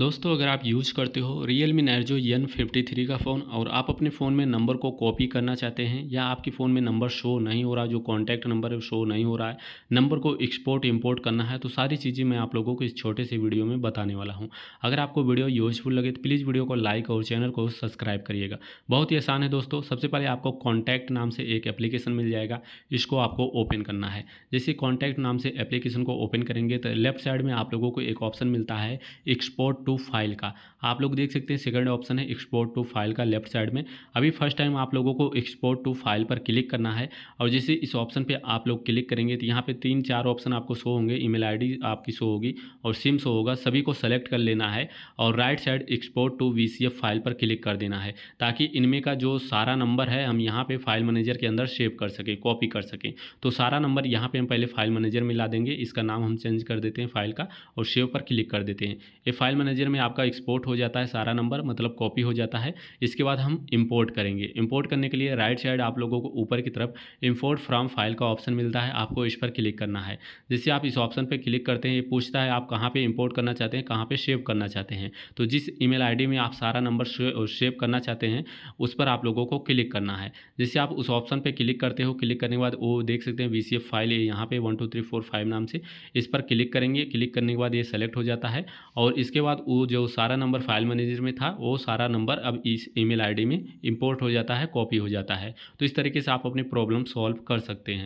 दोस्तों अगर आप यूज करते हो Realme Narzo N fifty three का फ़ोन और आप अपने फ़ोन में नंबर को कॉपी करना चाहते हैं या आपके फ़ोन में नंबर शो नहीं हो रहा जो कॉन्टैक्ट नंबर है शो नहीं हो रहा है नंबर को एक्सपोर्ट इंपोर्ट करना है तो सारी चीज़ें मैं आप लोगों को इस छोटे से वीडियो में बताने वाला हूँ अगर आपको वीडियो यूजफुल लगे तो प्लीज़ वीडियो को लाइक और चैनल को सब्सक्राइब करिएगा बहुत ही आसान है दोस्तों सबसे पहले आपको कॉन्टैक्ट नाम से एक एप्लीकेशन मिल जाएगा इसको आपको ओपन करना है जैसे कॉन्टैक्ट नाम से एप्लीकेशन को ओपन करेंगे तो लेफ्ट साइड में आप लोगों को एक ऑप्शन मिलता है एक्सपोर्ट टू फाइल का आप लोग देख सकते हैं सेकंड ऑप्शन है एक्सपोर्ट टू फाइल का लेफ्ट साइड में अभी फर्स्ट टाइम आप लोगों को एक्सपोर्ट टू फाइल पर क्लिक करना है और जैसे इस ऑप्शन पर आप लोग क्लिक करेंगे तो यहाँ पे तीन चार ऑप्शन आपको शो होंगे ईमेल आईडी आपकी शो होगी और सिम शो होगा सभी को सेलेक्ट कर लेना है और right side export to V file पर क्लिक कर देना है ताकि इनमें का जो सारा नंबर है हम यहाँ पर फाइल मैनेजर के अंदर सेव कर सकें कॉपी कर सकें तो सारा नंबर यहाँ पर हम पहले फाइल मैनेजर में ला देंगे इसका नाम हम चेंज कर देते हैं फाइल का और सेव पर क्लिक कर देते हैं ये फाइल मैनेजर मैनेजर में आपका एक्सपोर्ट हो जाता है सारा नंबर मतलब कॉपी हो जाता है इसके बाद हम इम्पोर्ट करेंगे इम्पोर्ट करने के लिए राइट साइड आप लोगों को ऊपर की तरफ इम्पोर्ट फ्राम फाइल का ऑप्शन मिलता है आपको इस पर क्लिक करना है जैसे आप इस ऑप्शन पर क्लिक करते हैं ये पूछता है आप कहाँ पर इम्पोर्ट करना चाहते हैं कहाँ पर सेव करना चाहते हैं तो जिस ई मेल में आप सारा नंबर सेव करना चाहते हैं उस पर आप लोगों को क्लिक करना है जैसे आप उस ऑप्शन पर क्लिक करते हो क्लिक करने के बाद वो देख सकते हैं वी फाइल है यहाँ पे one two three four five नाम से इस पर क्लिक करेंगे क्लिक करने के बाद ये सेलेक्ट हो जाता है और इसके बाद वो जो सारा नंबर फाइल मैनेजर में था वो सारा नंबर अब इस ईमेल आईडी में इंपोर्ट हो जाता है कॉपी हो जाता है तो इस तरीके से आप अपनी प्रॉब्लम सॉल्व कर सकते हैं